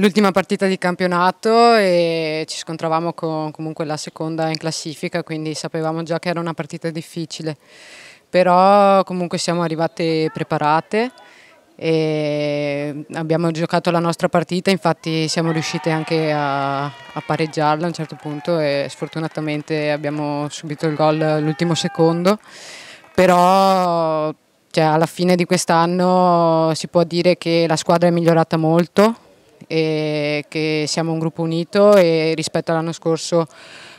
L'ultima partita di campionato e ci scontravamo con comunque la seconda in classifica, quindi sapevamo già che era una partita difficile, però comunque siamo arrivate preparate e abbiamo giocato la nostra partita, infatti siamo riuscite anche a, a pareggiarla a un certo punto e sfortunatamente abbiamo subito il gol l'ultimo secondo, però cioè, alla fine di quest'anno si può dire che la squadra è migliorata molto e che siamo un gruppo unito e rispetto all'anno scorso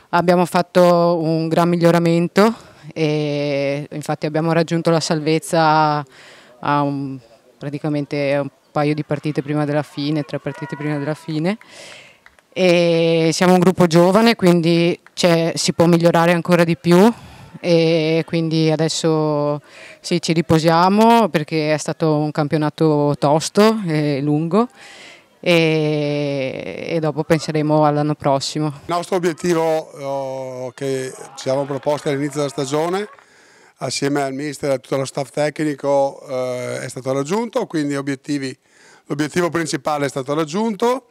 abbiamo fatto un gran miglioramento e infatti abbiamo raggiunto la salvezza a un, praticamente un paio di partite prima della fine, tre partite prima della fine. E siamo un gruppo giovane, quindi si può migliorare ancora di più e quindi adesso sì, ci riposiamo perché è stato un campionato tosto e lungo e, e dopo penseremo all'anno prossimo. Il nostro obiettivo eh, che ci siamo proposti all'inizio della stagione assieme al mister e a tutto lo staff tecnico eh, è stato raggiunto, quindi l'obiettivo principale è stato raggiunto,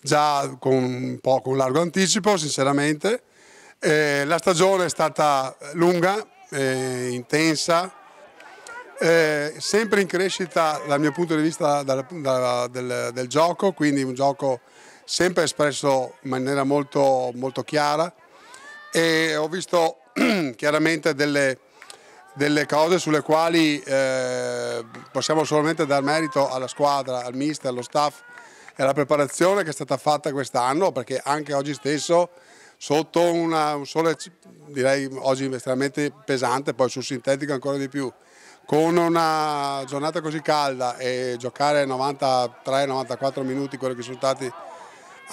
già con un po' con largo anticipo sinceramente. Eh, la stagione è stata lunga, eh, intensa, eh, sempre in crescita dal mio punto di vista dal, dal, del, del, gioco, quindi un gioco sempre espresso in maniera molto, molto chiara e ho visto chiaramente delle, delle, cose sulle quali eh, possiamo solamente dar merito alla squadra, al mister, allo staff e alla preparazione che è stata fatta quest'anno perché anche oggi stesso sotto una, un sole direi oggi estremamente pesante, poi sul sintetico ancora di più con una giornata così calda e giocare 93-94 minuti, quello che sono stati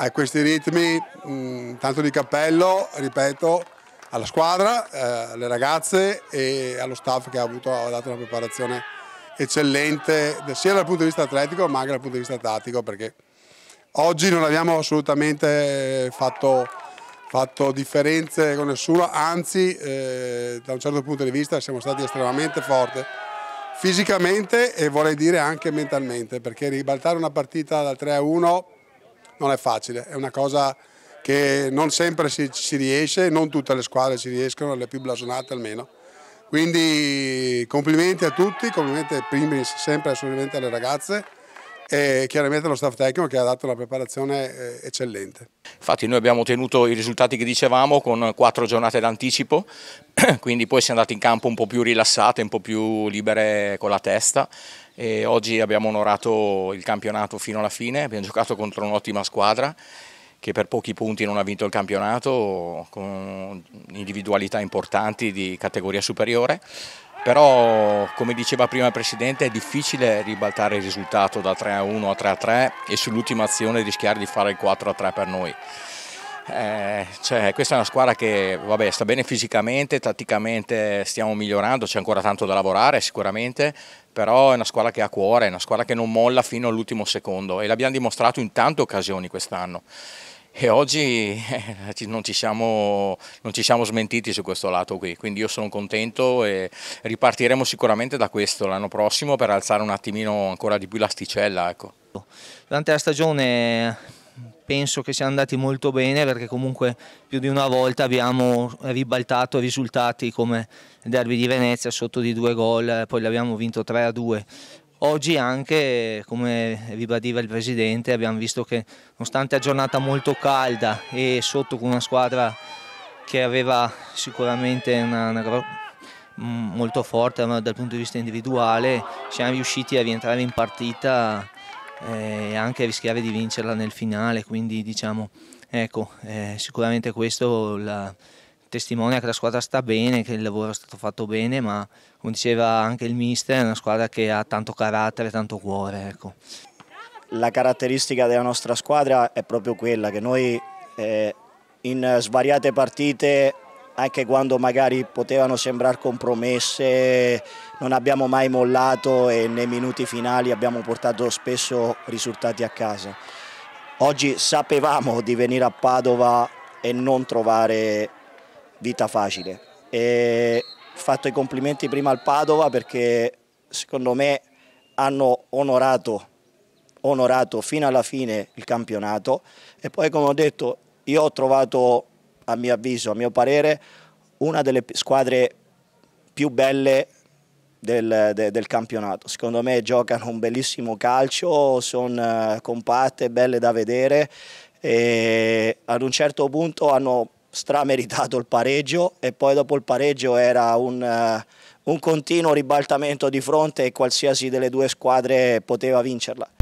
a questi ritmi, mm, tanto di cappello, ripeto, alla squadra, eh, alle ragazze e allo staff che ha, avuto, ha dato una preparazione eccellente sia dal punto di vista atletico ma anche dal punto di vista tattico perché oggi non abbiamo assolutamente fatto fatto differenze con nessuno, anzi eh, da un certo punto di vista siamo stati estremamente forti fisicamente e vorrei dire anche mentalmente perché ribaltare una partita dal 3 a 1 non è facile, è una cosa che non sempre si, si riesce, non tutte le squadre ci riescono, le più blasonate almeno. Quindi complimenti a tutti, complimenti sempre assolutamente alle ragazze e chiaramente lo staff tecnico che ha dato una preparazione eh, eccellente. Infatti noi abbiamo ottenuto i risultati che dicevamo con quattro giornate d'anticipo, quindi poi siamo andati in campo un po' più rilassate, un po' più libere con la testa e oggi abbiamo onorato il campionato fino alla fine, abbiamo giocato contro un'ottima squadra che per pochi punti non ha vinto il campionato con individualità importanti di categoria superiore però come diceva prima il Presidente è difficile ribaltare il risultato da 3 a 1 a 3 a 3 e sull'ultima azione rischiare di fare il 4 a 3 per noi. Eh, cioè, questa è una squadra che vabbè, sta bene fisicamente, tatticamente stiamo migliorando, c'è ancora tanto da lavorare sicuramente, però è una squadra che ha cuore, è una squadra che non molla fino all'ultimo secondo e l'abbiamo dimostrato in tante occasioni quest'anno e oggi eh, non ci, siamo, non, ci siamo, smentiti su questo lato qui, quindi io sono contento e ripartiremo sicuramente da questo l'anno prossimo per alzare un attimino ancora di più l'asticella. Ecco. Durante la stagione penso che siamo andati molto bene perché comunque più di una volta abbiamo ribaltato risultati come il derby di Venezia sotto di due gol, poi l'abbiamo vinto 3 a 2 Oggi anche, come ribadiva il Presidente, abbiamo visto che nonostante la giornata molto calda e sotto con una squadra che aveva sicuramente una, una mm, molto forte dal punto di vista individuale, siamo riusciti a rientrare in partita eh, e anche a rischiare di vincerla nel finale, quindi diciamo, ecco, eh, sicuramente questo la, testimonia che la squadra sta bene, che il lavoro è stato fatto bene, ma come diceva anche il mister è una squadra che ha tanto carattere, tanto cuore. Ecco. La caratteristica della nostra squadra è proprio quella che noi eh, in svariate partite anche quando magari potevano sembrare compromesse, non abbiamo mai mollato e nei minuti finali abbiamo portato spesso risultati a casa. Oggi sapevamo di venire a Padova e non trovare vita facile. E fatto i complimenti prima al Padova perché secondo me hanno onorato, onorato fino alla fine il campionato e poi come ho detto io ho trovato a mio avviso, a mio parere, una delle squadre più belle del, de, del, campionato. Secondo me giocano un bellissimo calcio, sono eh, compatte, belle da vedere e ad un certo punto hanno strameritato il pareggio e poi dopo il pareggio era un, eh, un continuo ribaltamento di fronte e qualsiasi delle due squadre poteva vincerla.